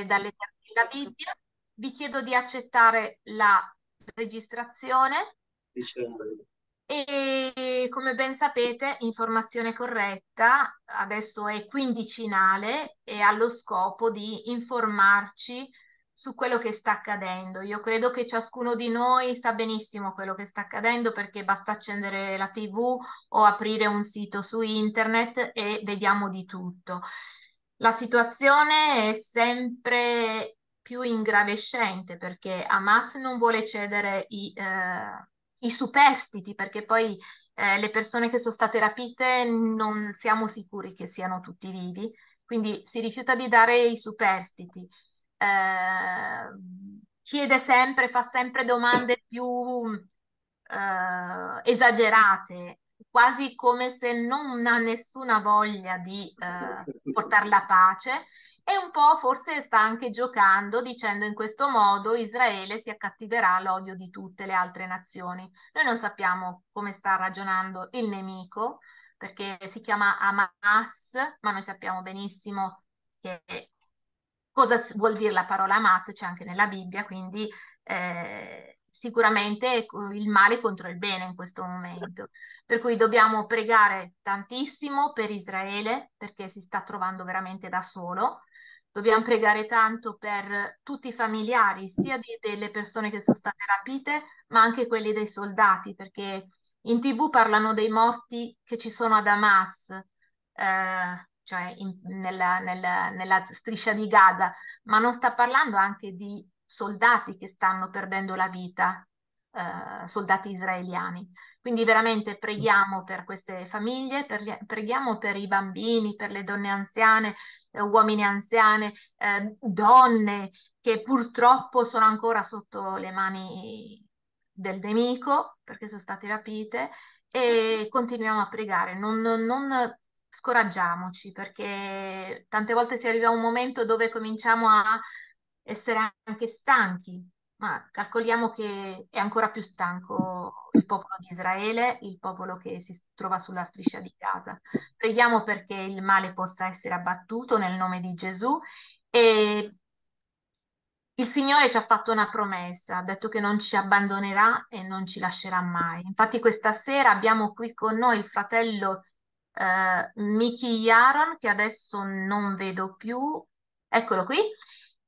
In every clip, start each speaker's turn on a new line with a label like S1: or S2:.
S1: eh, dalle della Bibbia. Vi chiedo di accettare la registrazione. Dicembre. E come ben sapete, informazione corretta adesso è quindicinale e ha lo scopo di informarci su quello che sta accadendo. Io credo che ciascuno di noi sa benissimo quello che sta accadendo perché basta accendere la TV o aprire un sito su internet e vediamo di tutto. La situazione è sempre più ingravescente perché Hamas non vuole cedere i, eh, i superstiti perché poi eh, le persone che sono state rapite non siamo sicuri che siano tutti vivi, quindi si rifiuta di dare i superstiti. Eh, chiede sempre, fa sempre domande più eh, esagerate quasi come se non ha nessuna voglia di eh, portare la pace e un po' forse sta anche giocando dicendo in questo modo Israele si accattiverà l'odio di tutte le altre nazioni. Noi non sappiamo come sta ragionando il nemico perché si chiama Hamas, ma noi sappiamo benissimo che cosa vuol dire la parola Hamas, c'è anche nella Bibbia, quindi eh, sicuramente ecco, il male contro il bene in questo momento. Per cui dobbiamo pregare tantissimo per Israele perché si sta trovando veramente da solo. Dobbiamo pregare tanto per tutti i familiari, sia di, delle persone che sono state rapite, ma anche quelli dei soldati, perché in tv parlano dei morti che ci sono a Damas, eh, cioè in, nella, nella, nella striscia di Gaza, ma non sta parlando anche di soldati che stanno perdendo la vita, eh, soldati israeliani. Quindi veramente preghiamo per queste famiglie, per, preghiamo per i bambini, per le donne anziane, eh, uomini anziane, eh, donne che purtroppo sono ancora sotto le mani del nemico perché sono state rapite e continuiamo a pregare, non, non scoraggiamoci perché tante volte si arriva a un momento dove cominciamo a essere anche stanchi, ma calcoliamo che è ancora più stanco il popolo di Israele, il popolo che si trova sulla striscia di Gaza. Preghiamo perché il male possa essere abbattuto nel nome di Gesù e il Signore ci ha fatto una promessa, ha detto che non ci abbandonerà e non ci lascerà mai. Infatti questa sera abbiamo qui con noi il fratello eh, Miki Yaron, che adesso non vedo più, eccolo qui,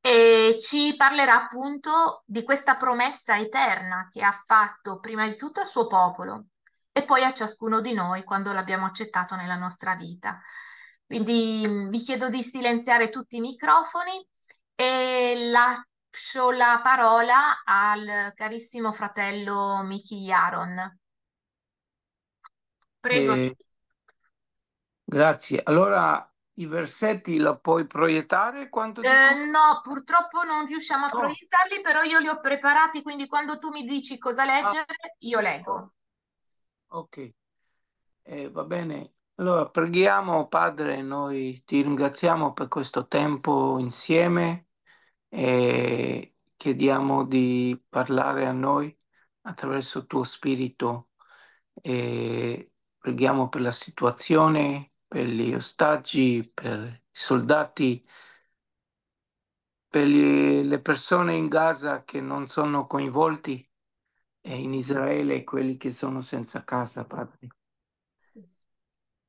S1: e ci parlerà appunto di questa promessa eterna che ha fatto prima di tutto al suo popolo e poi a ciascuno di noi quando l'abbiamo accettato nella nostra vita. Quindi mm, vi chiedo di silenziare tutti i microfoni e lascio la parola al carissimo fratello Miki Yaron. Prego. Eh,
S2: grazie. Allora i versetti la puoi proiettare? Quanto eh,
S1: no, purtroppo non riusciamo a oh. proiettarli, però io li ho preparati, quindi quando tu mi dici cosa ah. leggere, ah. io leggo.
S2: Ok, eh, va bene. Allora, preghiamo, Padre, noi ti ringraziamo per questo tempo insieme e chiediamo di parlare a noi attraverso il tuo spirito. E preghiamo per la situazione per gli ostaggi, per i soldati, per gli, le persone in Gaza che non sono coinvolti e in Israele quelli che sono senza casa, Padre.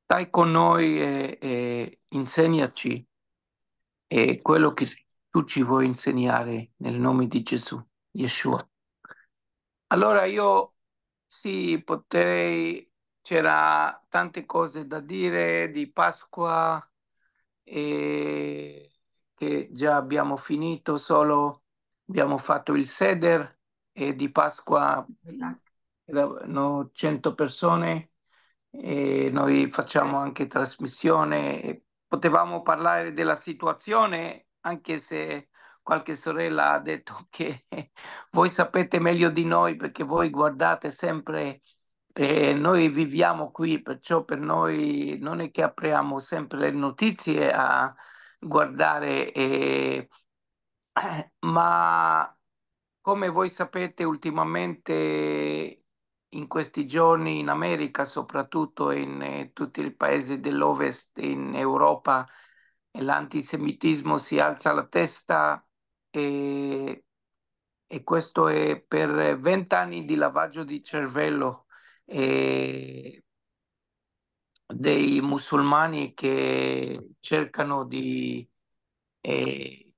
S2: Stai con noi e, e insegnaci e quello che tu ci vuoi insegnare nel nome di Gesù, Yeshua. Allora io sì, potrei c'era tante cose da dire di Pasqua e che già abbiamo finito, solo abbiamo fatto il seder e di Pasqua erano 100 persone e noi facciamo anche trasmissione. Potevamo parlare della situazione anche se qualche sorella ha detto che voi sapete meglio di noi perché voi guardate sempre eh, noi viviamo qui, perciò per noi non è che apriamo sempre le notizie a guardare, eh, ma come voi sapete ultimamente in questi giorni in America, soprattutto in eh, tutti i paesi dell'Ovest, in Europa, l'antisemitismo si alza la testa e, e questo è per vent'anni di lavaggio di cervello e dei musulmani che cercano di eh,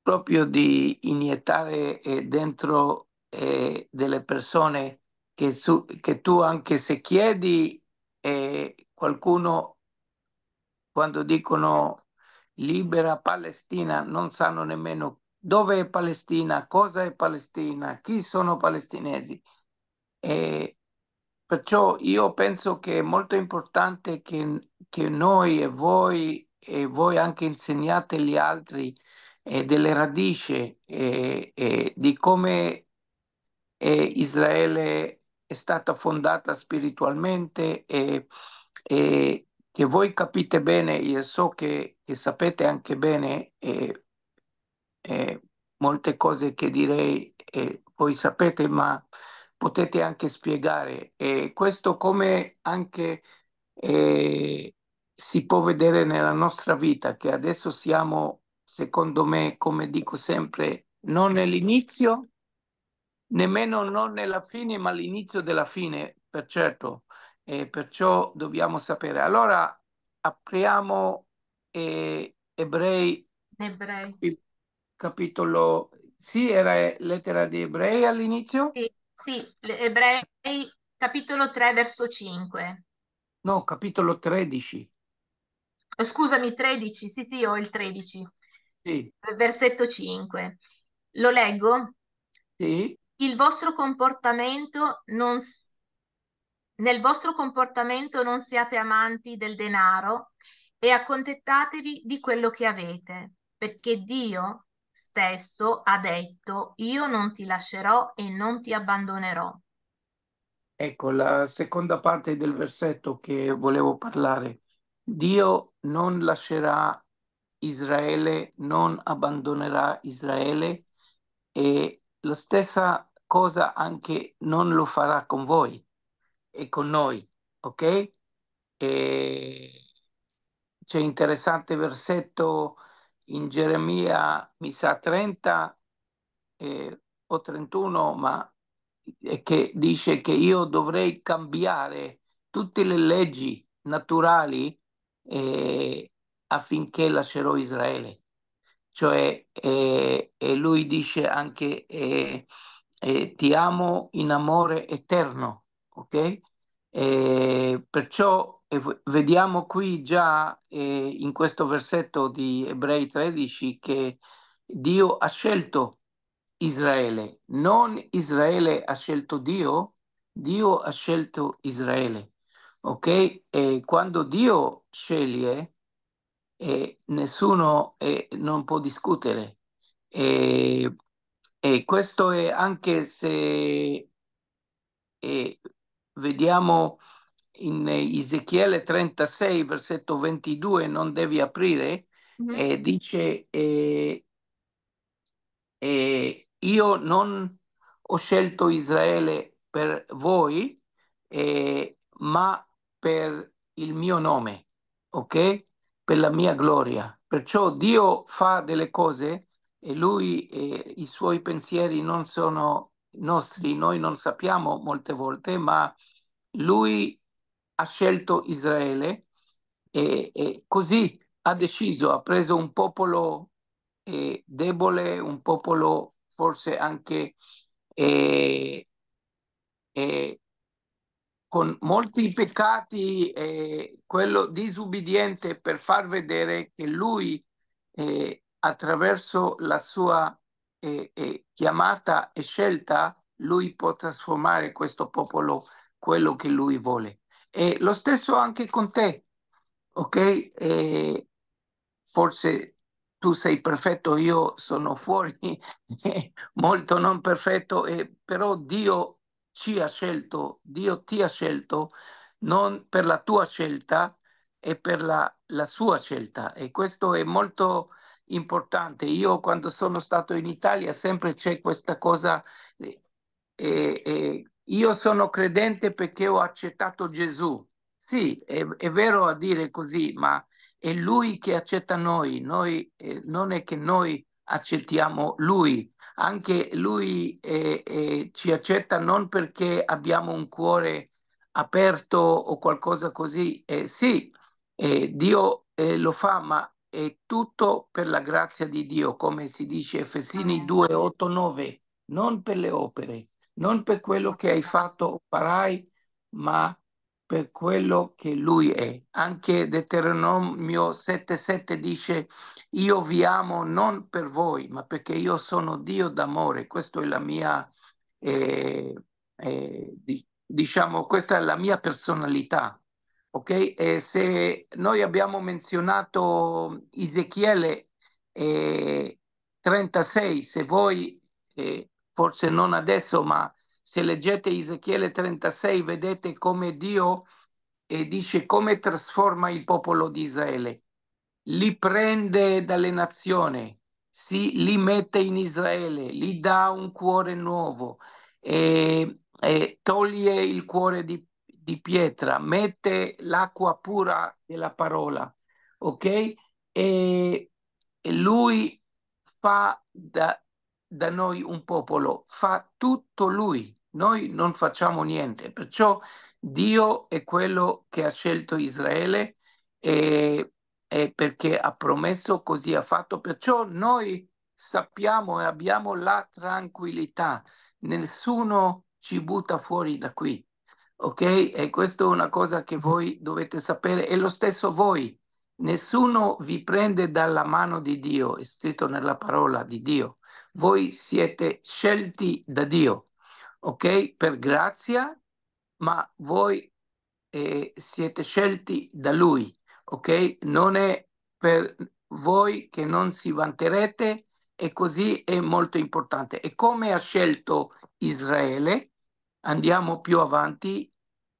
S2: proprio di iniettare eh, dentro eh, delle persone che, su, che, tu anche se chiedi eh, qualcuno quando dicono libera Palestina non sanno nemmeno dove è Palestina, cosa è Palestina, chi sono palestinesi. E Perciò io penso che è molto importante che, che noi e voi e voi anche insegnate agli altri eh, delle radici eh, eh, di come eh, Israele è stata fondata spiritualmente e, che voi capite bene, io so che, che sapete anche bene eh, eh, molte cose che direi voi sapete, ma potete anche spiegare e questo come anche eh, si può vedere nella nostra vita, che adesso siamo, secondo me, come dico sempre, non nell'inizio,
S1: nemmeno
S2: non nella fine, ma all'inizio della fine, per certo, e perciò dobbiamo sapere. Allora apriamo eh, Ebrei,
S1: Ebrei,
S2: capitolo, sì, era lettera di Ebrei
S1: all'inizio? Sì. Sì, Ebrei capitolo 3 verso 5.
S2: No, capitolo 13.
S1: Eh, scusami, 13, sì sì, ho il 13. Sì. Versetto 5. Lo leggo? Sì. Il vostro comportamento non... Nel vostro comportamento non siate amanti del denaro e accontentatevi di quello che avete, perché Dio stesso ha detto, io non ti lascerò e non ti abbandonerò.
S2: Ecco la seconda parte del versetto che volevo parlare. Dio non lascerà Israele, non abbandonerà Israele e la stessa cosa anche non lo farà con voi e con noi, ok? E c'è interessante versetto in Geremia, mi sa 30 eh, o 31, ma che dice che io dovrei cambiare tutte le leggi naturali eh, affinché lascerò Israele. Cioè, eh, e lui dice anche eh, eh, ti amo in amore eterno, ok? Eh, perciò e vediamo qui già eh, in questo versetto di Ebrei 13 che Dio ha scelto Israele, non Israele ha scelto Dio, Dio ha scelto Israele. Ok? E quando Dio sceglie, eh, nessuno eh, non può discutere. E, e, questo è anche se eh, vediamo in Ezechiele 36, versetto 22, non devi aprire, mm-hmm. eh, dice, eh, eh, io non ho scelto Israele per voi, ma per il mio nome, ok? Per la mia gloria. Perciò Dio fa delle cose e lui, i suoi pensieri non sono nostri, noi non sappiamo molte volte, ma lui ha scelto Israele e, e così ha deciso, ha preso un popolo eh, debole, un popolo forse anche eh, eh, con molti peccati, quello disubbidiente per far vedere che lui eh, attraverso la sua eh, eh, chiamata e scelta, lui può trasformare questo popolo quello che lui vuole. Eh, lo stesso anche con te, ok? Eh, forse tu sei perfetto, io sono fuori, molto non perfetto, eh, però Dio ci ha scelto, Dio ti ha scelto non per la tua scelta e per la, la sua scelta e questo è molto importante. Io quando sono stato in Italia sempre c'è questa cosa, eh, eh, io sono credente perché ho accettato Gesù. Sì, è, è vero a dire così, ma è lui che accetta noi, noi eh, non è che noi accettiamo lui, anche lui eh, eh, ci accetta non perché abbiamo un cuore aperto o qualcosa così, eh, sì, eh, Dio eh, lo fa, ma è tutto per la grazia di Dio, come si dice Efesini 2, 8, 9, non per le opere non per quello che hai fatto o farai, ma per quello che lui è. Anche Deuteronomio 7:7 dice, io vi amo non per voi, ma perché io sono Dio d'amore. Questa è la mia, eh, eh, diciamo, questa è la mia personalità. Ok? E se noi abbiamo menzionato Ezechiele eh, 36, se voi... Eh, forse non adesso, ma se leggete Ezechiele 36 vedete come Dio eh, dice come trasforma il popolo di Israele. Li prende dalle nazioni, si, li mette in Israele, gli dà un cuore nuovo, e, e toglie il cuore di, di pietra, mette l'acqua pura della parola, ok? E, e lui fa da, da noi un popolo, fa tutto lui, noi non facciamo niente. Perciò Dio è quello che ha scelto Israele e, e perché ha promesso così ha fatto. Perciò noi sappiamo e abbiamo la tranquillità. Nessuno ci butta fuori da qui. Ok? E questa è una cosa che voi dovete sapere. E lo stesso voi. Nessuno vi prende dalla mano di Dio, è scritto nella parola di Dio. Voi siete scelti da Dio, ok? Per grazia, ma voi eh, siete scelti da Lui, ok? Non è per voi che non si vanterete e così è molto importante. E come ha scelto Israele, andiamo più avanti,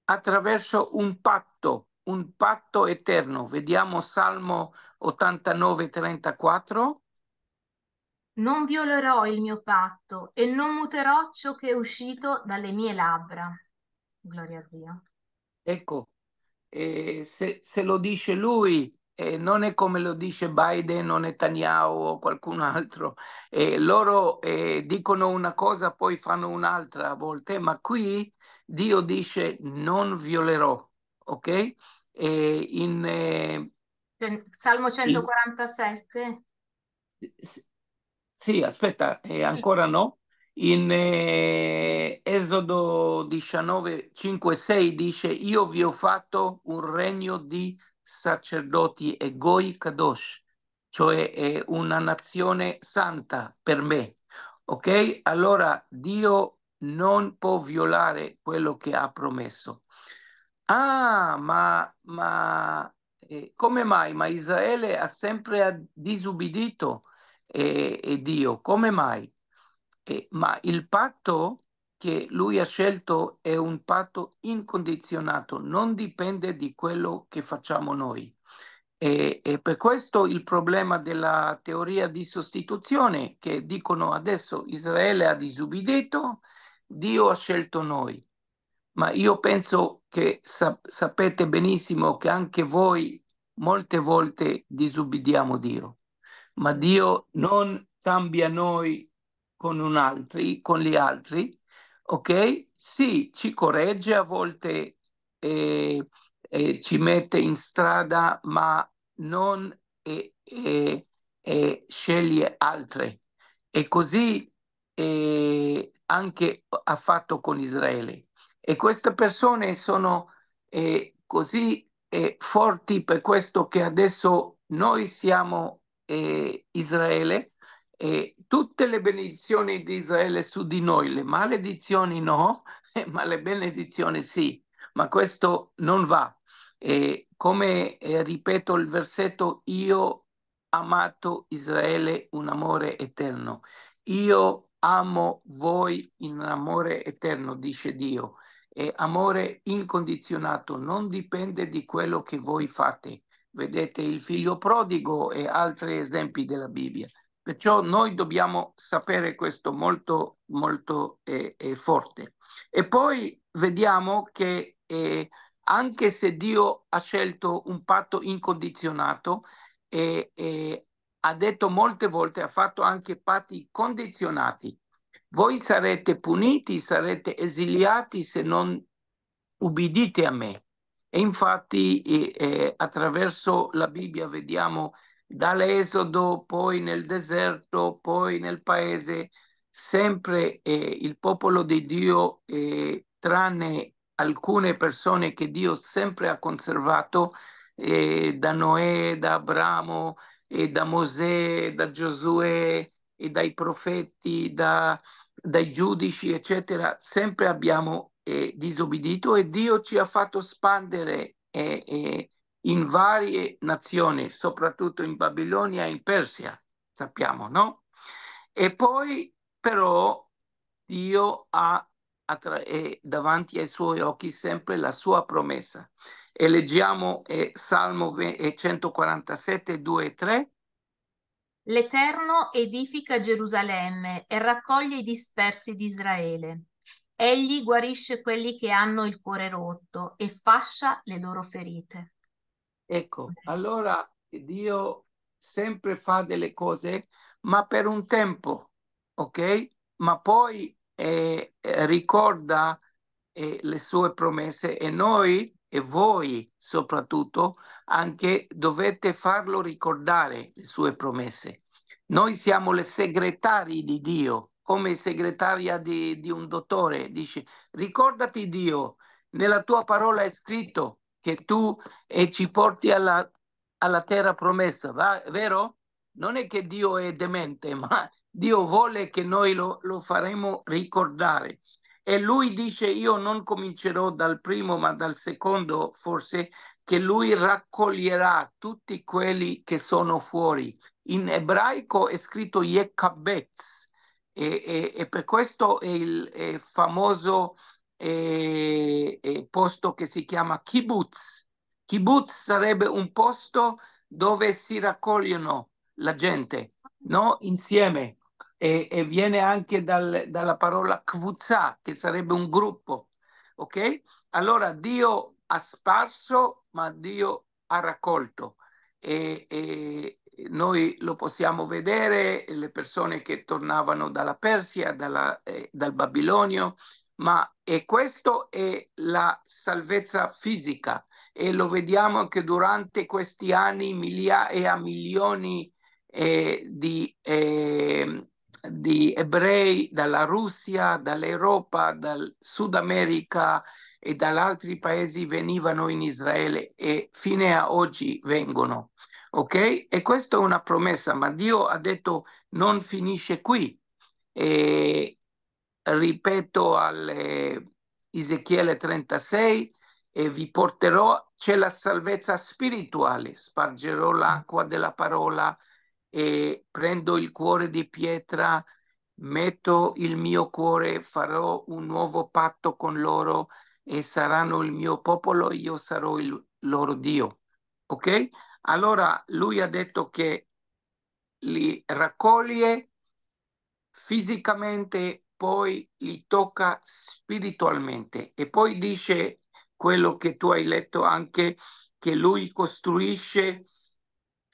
S2: attraverso un patto, un patto eterno. Vediamo Salmo 89, 34.
S1: Non violerò il mio patto e non muterò ciò che è uscito dalle mie labbra. Gloria a Dio.
S2: Ecco, eh, se, se, lo dice lui, eh, non è come lo dice Biden o Netanyahu o qualcun altro. Eh, loro dicono una cosa, poi fanno un'altra a volte, ma qui Dio dice non violerò, ok? in, eh,
S1: cioè, Salmo 147? In...
S2: Sì, aspetta, eh, ancora no. In eh, Esodo 19, 5, 6 dice io vi ho fatto un regno di sacerdoti e goi kadosh, cioè eh, una nazione santa per me. Ok? Allora Dio non può violare quello che ha promesso. Ah, ma, ma eh, come mai? Ma Israele ha sempre disubbidito e, e Dio. Come mai? Eh, ma il patto che lui ha scelto è un patto incondizionato, non dipende di quello che facciamo noi. E, e, per questo il problema della teoria di sostituzione che dicono adesso Israele ha disubbidito, Dio ha scelto noi. Ma io penso che sap- sapete benissimo che anche voi molte volte disubbidiamo Dio ma Dio non cambia noi con, un altri, con gli altri, ok? Sì, ci corregge a volte, e, eh, ci mette in strada, ma non eh, sceglie altre. E così anche ha fatto con Israele. E queste persone sono così forti per questo che adesso noi siamo eh, Israele e tutte le benedizioni di Israele su di noi, le maledizioni no, ma le benedizioni sì, ma questo non va. E come eh, ripeto il versetto, io amato Israele un amore eterno, io amo voi in amore eterno, dice Dio. E amore incondizionato non dipende di quello che voi fate, vedete il figlio prodigo e altri esempi della Bibbia. Perciò noi dobbiamo sapere questo molto, molto eh, forte. E poi vediamo che eh, anche se Dio ha scelto un patto incondizionato, ha detto molte volte, ha fatto anche patti condizionati. Voi sarete puniti, sarete esiliati se non ubbidite a me. E infatti eh, attraverso la Bibbia vediamo dall'esodo, poi nel deserto, poi nel paese, sempre eh, il popolo di Dio, eh, tranne alcune persone che Dio sempre ha conservato, da Noè, da Abramo, da Mosè, da Giosuè, dai profeti, da, dai giudici, eccetera, sempre abbiamo e disobbedito e Dio ci ha fatto spandere eh, eh, in varie nazioni, soprattutto in Babilonia e in Persia, sappiamo, no? E poi però Dio ha eh, davanti ai suoi occhi sempre la sua promessa. E leggiamo eh, Salmo 147, 2 eh, e 3.
S1: L'Eterno edifica Gerusalemme e raccoglie i dispersi di Israele. Egli guarisce quelli che hanno il cuore rotto e fascia le loro ferite.
S2: Ecco, allora Dio sempre fa delle cose, ma per un tempo, ok? Ma poi eh, eh ricorda eh, le sue promesse e noi e voi soprattutto anche dovete farlo ricordare le sue promesse. Noi siamo le segretari di Dio come segretaria di, di un dottore, dice ricordati Dio, nella tua parola è scritto che tu eh, ci porti alla, alla terra promessa, va? vero? Non è che Dio è demente, ma Dio vuole che noi lo, lo faremo ricordare. E lui dice, io non comincerò dal primo, ma dal secondo, forse, che lui raccoglierà tutti quelli che sono fuori. In ebraico è scritto Yekabetz, e, e, e per questo è il è famoso è, è posto che si chiama kibbutz. Kibbutz sarebbe un posto dove si raccogliono la gente, no? Insieme. E, e viene anche dal, dalla parola kvuzah, che sarebbe un gruppo. Ok? Allora Dio ha sparso, ma Dio ha raccolto. E, e, noi lo possiamo vedere, le persone che tornavano dalla Persia, dalla, eh, dal Babilonio, ma e questo è la salvezza fisica e lo vediamo che durante questi anni migliaia, e milioni eh, di, eh, di ebrei dalla Russia, dall'Europa, dal Sud America e dagli altri paesi venivano in Israele e fino a oggi vengono ok? E questa è una promessa, ma Dio ha detto non finisce qui. E ripeto al Ezechiele 36, e vi porterò, c'è la salvezza spirituale, spargerò l'acqua della parola e prendo il cuore di pietra, metto il mio cuore, farò un nuovo patto con loro e saranno il mio popolo, io sarò il loro Dio ok? Allora lui ha detto che li raccoglie fisicamente, poi li tocca spiritualmente e poi dice quello che tu hai letto anche, che lui costruisce,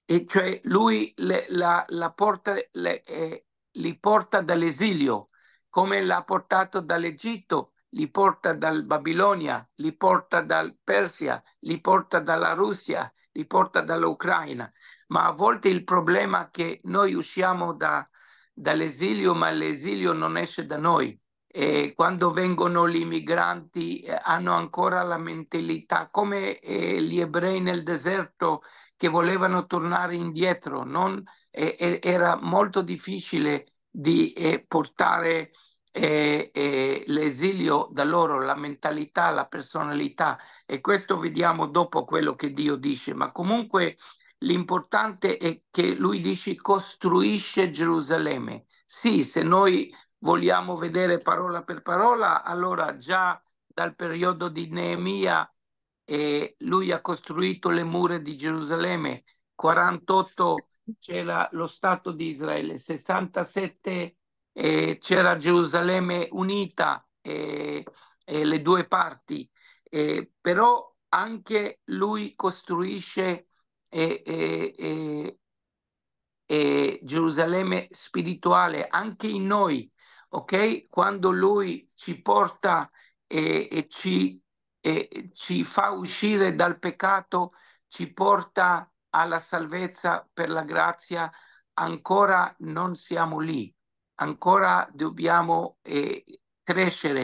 S2: e cioè lui le, la, la porta, le, eh, li porta dall'esilio, come l'ha portato dall'Egitto, li porta dal Babilonia, li porta dal Persia, li porta dalla Russia, li porta dall'Ucraina, ma a volte il problema è che noi usciamo da, dall'esilio, ma l'esilio non esce da noi. E quando vengono gli immigranti eh, hanno ancora la mentalità come eh, gli ebrei nel deserto che volevano tornare indietro, non, eh, era molto difficile di eh, portare e, e l'esilio da loro, la mentalità, la personalità e questo vediamo dopo quello che Dio dice, ma comunque l'importante è che lui dice costruisce Gerusalemme. Sì, se noi vogliamo vedere parola per parola, allora già dal periodo di Neemia eh, lui ha costruito le mura di Gerusalemme, 48 c'era lo Stato di Israele, 67 eh, c'era Gerusalemme unita, eh, eh, le due parti, però anche lui costruisce Gerusalemme spirituale, anche in noi, ok? Quando lui ci porta e ci, ci fa uscire dal peccato, ci porta alla salvezza per la grazia, ancora non siamo lì ancora dobbiamo eh, crescere